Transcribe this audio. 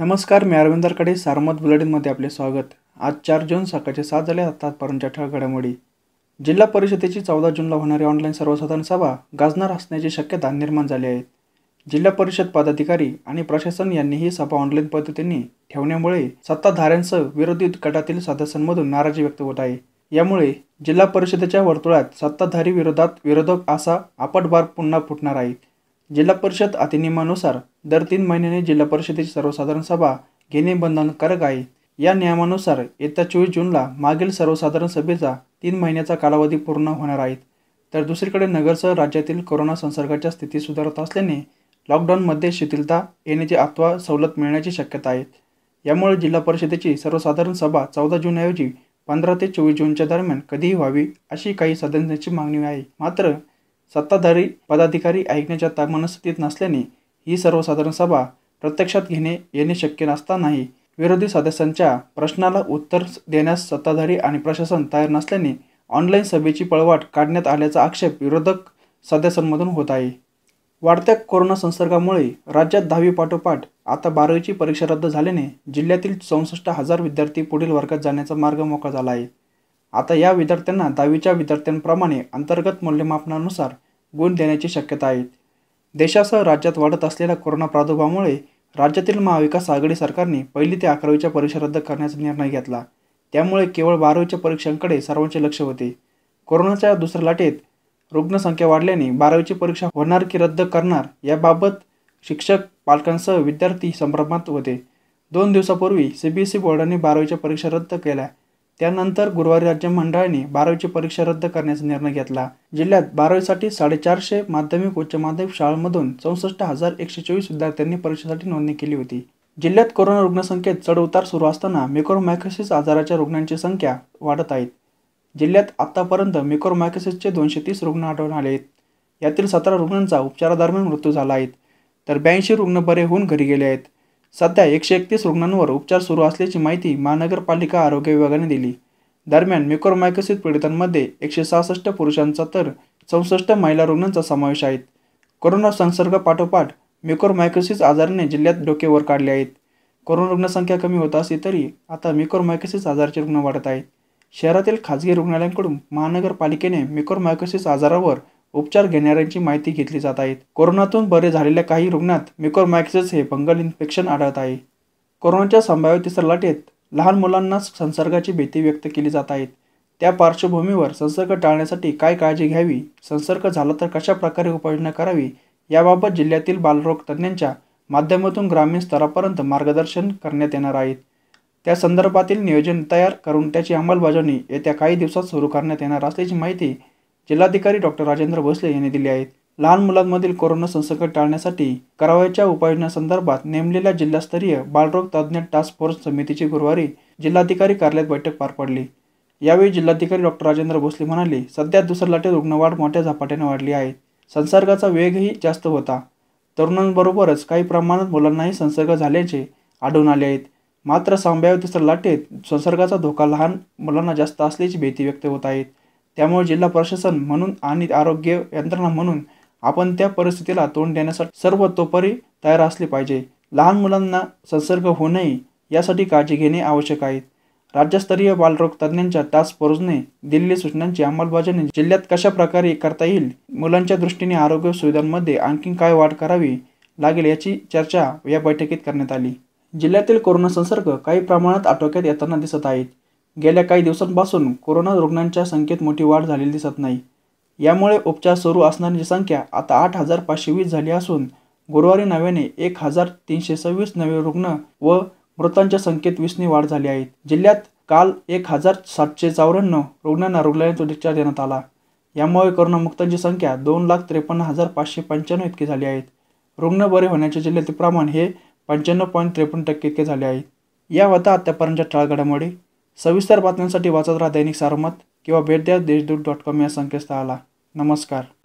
नमस्कार मी अरविंदरकडे सारमत बुलेटिनमध्ये आपले स्वागत आज चार जून सकाळचे सात झाले आतापर्यंतच्या ठळ घडामोडी जिल्हा परिषदेची चौदा जूनला होणारी ऑनलाईन सर्वसाधारण सभा गाजणार असण्याची शक्यता निर्माण झाली आहे जिल्हा परिषद पदाधिकारी आणि प्रशासन यांनी ही सभा ऑनलाईन पद्धतीने ठेवण्यामुळे सत्ताधाऱ्यांसह विरोधी गटातील सदस्यांमधून नाराजी व्यक्त होत आहे यामुळे जिल्हा परिषदेच्या वर्तुळात सत्ताधारी विरोधात विरोधक असा आपटबार पुन्हा फुटणार आहे जिल्हा परिषद अधिनियमानुसार दर तीन महिन्याने जिल्हा परिषदेची सर्वसाधारण सभा घेणे बंधनकारक आहे या नियमानुसार येत्या चोवीस जूनला मागील सर्वसाधारण सभेचा तीन महिन्याचा कालावधी पूर्ण होणार आहेत तर दुसरीकडे नगरसह राज्यातील कोरोना संसर्गाच्या स्थिती सुधारत असल्याने लॉकडाऊनमध्ये शिथिलता येण्याची अथवा सवलत मिळण्याची शक्यता आहे यामुळे जिल्हा परिषदेची सर्वसाधारण सभा चौदा जूनऐवजी पंधरा ते चोवीस जूनच्या दरम्यान कधीही व्हावी अशी काही सदस्यांची मागणी आहे मात्र सत्ताधारी पदाधिकारी ऐकण्याच्या ता मनस्थितीत नसल्याने ही सर्वसाधारण सभा प्रत्यक्षात घेणे येणे शक्य नसतानाही विरोधी सदस्यांच्या प्रश्नाला उत्तर देण्यास सत्ताधारी आणि प्रशासन तयार नसल्याने ऑनलाईन सभेची पळवाट काढण्यात आल्याचा आक्षेप विरोधक सदस्यांमधून होत आहे वाढत्या कोरोना संसर्गामुळे राज्यात दहावी पाठोपाठ आता बारावीची परीक्षा रद्द झाल्याने जिल्ह्यातील चौसष्ट हजार विद्यार्थी पुढील वर्गात जाण्याचा मार्ग मोकळा झाला आहे आता या विद्यार्थ्यांना दहावीच्या विद्यार्थ्यांप्रमाणे अंतर्गत मूल्यमापनानुसार गुण देण्याची शक्यता आहे देशासह राज्यात वाढत असलेल्या कोरोना प्रादुर्भावामुळे राज्यातील महाविकास आघाडी सरकारने पहिली ते अकरावीच्या परीक्षा रद्द करण्याचा निर्णय घेतला त्यामुळे केवळ बारावीच्या परीक्षांकडे सर्वांचे लक्ष होते कोरोनाच्या दुसऱ्या लाटेत रुग्णसंख्या वाढल्याने बारावीची परीक्षा होणार की रद्द करणार याबाबत शिक्षक पालकांसह विद्यार्थी संभ्रमात होते दोन दिवसापूर्वी सी बी एस ई बोर्डाने बारावीच्या परीक्षा रद्द केल्या त्यानंतर गुरुवारी राज्य मंडळाने बारावीची परीक्षा रद्द करण्याचा निर्णय घेतला जिल्ह्यात बारावीसाठी साडेचारशे माध्यमिक उच्च माध्यमिक शाळांमधून चौसष्ट हजार एकशे चोवीस विद्यार्थ्यांनी परीक्षेसाठी नोंदणी केली होती जिल्ह्यात कोरोना रुग्णसंख्येत चढउतार सुरू असताना मेकोरोमायकोसिस आजाराच्या रुग्णांची संख्या वाढत आहेत जिल्ह्यात आतापर्यंत मेकोरोमायकोसिसचे दोनशे तीस रुग्ण आढळून आले आहेत यातील सतरा रुग्णांचा उपचारादरम्यान मृत्यू झाला आहे तर ब्याऐंशी रुग्ण बरे होऊन घरी गेले आहेत सध्या एकशे एकतीस रुग्णांवर उपचार सुरू असल्याची माहिती महानगरपालिका आरोग्य विभागाने दिली दरम्यान म्युकोरमायकोसिस पीडितांमध्ये एकशे सहासष्ट पुरुषांचा तर चौसष्ट महिला रुग्णांचा समावेश आहे कोरोना संसर्ग पाठोपाठ म्युकोरमायकोसिस आजाराने जिल्ह्यात डोकेवर काढले आहेत कोरोना रुग्णसंख्या कमी होत असली तरी आता म्युकोरमायकोसिस आजाराचे रुग्ण वाढत आहेत शहरातील खाजगी रुग्णालयांकडून महानगरपालिकेने म्युकोरमायकोसिस आजारावर उपचार घेणाऱ्यांची माहिती घेतली जात आहेत कोरोनातून बरे झालेल्या काही रुग्णात मिकोरमॅक्सिस हे फंगल इन्फेक्शन आढळत आहे कोरोनाच्या संभाव्य तिसऱ्या लाटेत लहान मुलांना संसर्गाची भीती व्यक्त केली जात आहेत त्या पार्श्वभूमीवर संसर्ग टाळण्यासाठी काय काळजी घ्यावी संसर्ग झाला तर कशा प्रकारे उपाययोजना करावी याबाबत जिल्ह्यातील बालरोग तज्ज्ञांच्या माध्यमातून ग्रामीण स्तरापर्यंत मार्गदर्शन करण्यात येणार आहेत त्या संदर्भातील नियोजन तयार करून त्याची अंमलबजावणी येत्या काही दिवसात सुरू करण्यात येणार असल्याची माहिती जिल्हाधिकारी डॉक्टर राजेंद्र भोसले यांनी दिले आहेत लहान मुलांमधील कोरोना संसर्ग टाळण्यासाठी करावयाच्या उपाययोजनासंदर्भात नेमलेल्या जिल्हास्तरीय बालरोग तज्ज्ञ टास्क फोर्स समितीची गुरुवारी जिल्हाधिकारी कार्यालयात बैठक पार पडली यावेळी जिल्हाधिकारी डॉक्टर राजेंद्र भोसले म्हणाले सध्या दुसऱ्या लाटेत रुग्णवाढ मोठ्या झपाट्याने वाढली आहे संसर्गाचा वेगही जास्त होता तरुणांबरोबरच काही प्रमाणात मुलांनाही संसर्ग झाल्याचे आढळून आले आहेत मात्र संभाव्य दुसऱ्या लाटेत संसर्गाचा धोका लहान मुलांना जास्त असल्याची भीती व्यक्त होत आहेत त्यामुळे जिल्हा प्रशासन म्हणून आणि आरोग्य यंत्रणा म्हणून आपण त्या परिस्थितीला तोंड देण्यासाठी सर्वतोपरी तयार असले पाहिजे लहान मुलांना संसर्ग होऊ नये यासाठी काळजी घेणे आवश्यक आहे राज्यस्तरीय बालरोग तज्ज्ञांच्या टास्क फोर्सने दिलेल्या सूचनांची अंमलबजावणी जिल्ह्यात कशा प्रकारे करता येईल मुलांच्या दृष्टीने आरोग्य सुविधांमध्ये आणखी काय वाढ करावी लागेल याची चर्चा या बैठकीत करण्यात आली जिल्ह्यातील कोरोना संसर्ग काही प्रमाणात आटोक्यात येताना दिसत आहेत गेल्या काही दिवसांपासून कोरोना रुग्णांच्या संख्येत मोठी वाढ झालेली दिसत नाही यामुळे उपचार सुरू असणाऱ्यांची संख्या आता आठ हजार पाचशे वीस झाली असून गुरुवारी नव्याने एक हजार तीनशे सव्वीस नवे रुग्ण व मृतांच्या संख्येत वीसने वाढ झाली आहे जिल्ह्यात काल एक हजार सातशे चौऱ्याण्णव रुग्णांना रुग्णालयात उपचार देण्यात आला यामुळे कोरोनामुक्तांची संख्या दोन लाख त्रेपन्न हजार पाचशे पंच्याण्णव इतकी झाली आहेत रुग्ण बरे होण्याचे जिल्ह्यातील प्रमाण हे पंच्याण्णव पॉईंट त्रेपन्न टक्के इतके झाले आहे या होता आतापर्यंतच्या टाळगडामुळे सविस्तर बातम्यांसाठी वाचत राहा दैनिक सारमत किंवा भेट द्या देशदूत डॉट कॉम या संकेतस्थळाला नमस्कार